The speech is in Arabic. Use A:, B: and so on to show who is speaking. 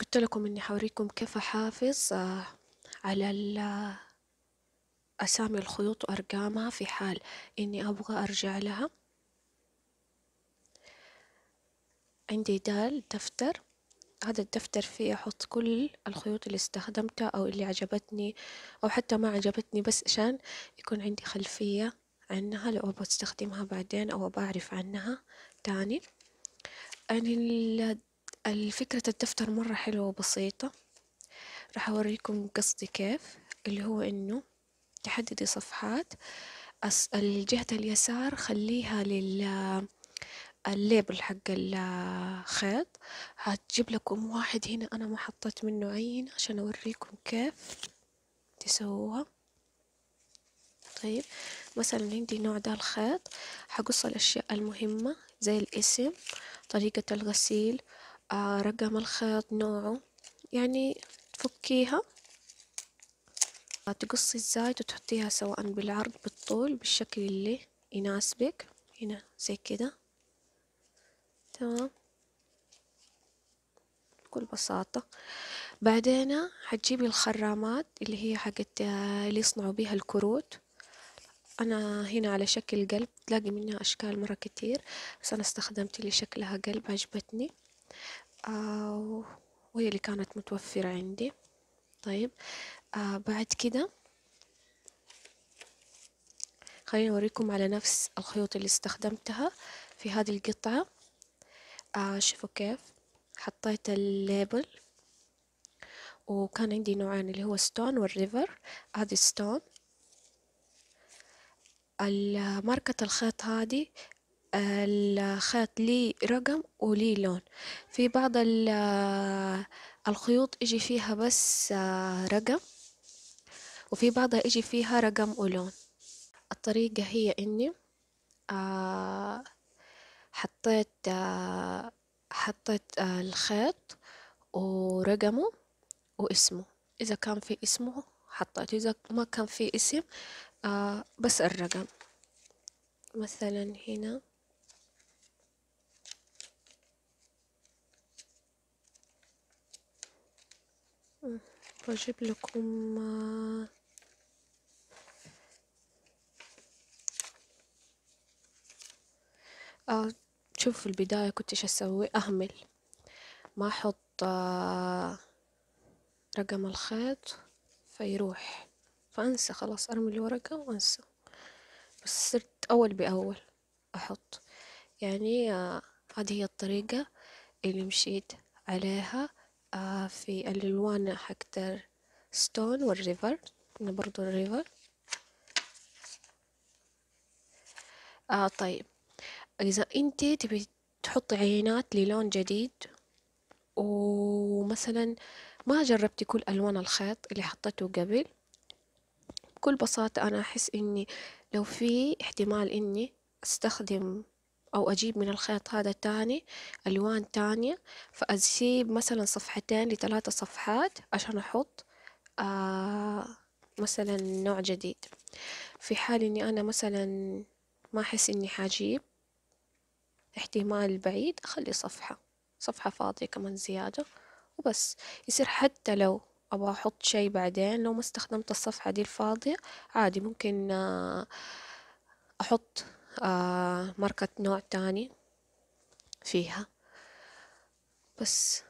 A: قلت لكم اني حوريكم كيف احافظ آه، على آه، اسامي الخيوط وارقامها في حال اني ابغى ارجع لها عندي دال دفتر هذا الدفتر فيه احط كل الخيوط اللي استخدمتها او اللي عجبتني او حتى ما عجبتني بس عشان يكون عندي خلفية عنها لو ابغى استخدمها بعدين او بعرف عنها تاني يعني الفكرة الدفتر مرة حلوة وبسيطة راح أوريكم قصدي كيف اللي هو إنه تحددي صفحات الجهة اليسار خليها لل الليبل حق الخيط هتجيب لكم واحد هنا أنا ما حطيت منه عين عشان أوريكم كيف تسووها طيب مثلا عندي نوع ده الخيط حقص الأشياء المهمة زي الاسم طريقة الغسيل آه، رقم الخيط نوعه يعني تفكيها آه، تقصي الزايد وتحطيها سواء بالعرض بالطول بالشكل اللي يناسبك هنا زي كده تمام بكل بساطة بعدين هتجيبي الخرامات اللي هي حقت آه، اللي يصنعوا بيها الكروت أنا هنا على شكل قلب تلاقي منها أشكال مرة كتير بس أنا استخدمت اللي شكلها قلب عجبتني آه وهي اللي كانت متوفرة عندي طيب آه بعد كده خليني أوريكم على نفس الخيوط اللي استخدمتها في هذه القطعة آه شوفوا كيف حطيت الليبل وكان عندي نوعين اللي هو ستون والريفر هذه ستون ماركة الخيط هذه الخيط لي رقم ولي لون في بعض آه، الخيوط يجي فيها بس آه، رقم وفي بعضها يجي فيها رقم ولون الطريقة هي اني آه، حطيت حطيت الخيط ورقمه واسمه إذا كان في اسمه حطيته إذا ما كان في اسم بس الرقم مثلا هنا بجيب لكم آه, آه، شوف في البداية كنت ايش اسوي اهمل ما احط آه، رقم الخيط فيروح فانسى خلاص ارمي الورقة وانسى بس صرت اول باول احط يعني آه، هذه هي الطريقة اللي مشيت عليها آه، في الألوان حقت ستون والريفر برضو الريفر آه طيب إذا أنت تبي تحطي عينات للون جديد ومثلا ما جربتي كل ألوان الخيط اللي حطيته قبل بكل بساطة أنا أحس إني لو في احتمال إني أستخدم أو أجيب من الخيط هذا تاني ألوان تانية فأسيب مثلا صفحتين لثلاثة صفحات عشان أحط آه مثلا نوع جديد في حال إني أنا مثلا ما أحس إني حجيب احتمال بعيد أخلي صفحة صفحة فاضية كمان زيادة وبس يصير حتى لو أبغى أحط شي بعدين لو ما استخدمت الصفحة دي الفاضية عادي ممكن آه، أحط آه ماركة نوع تاني فيها بس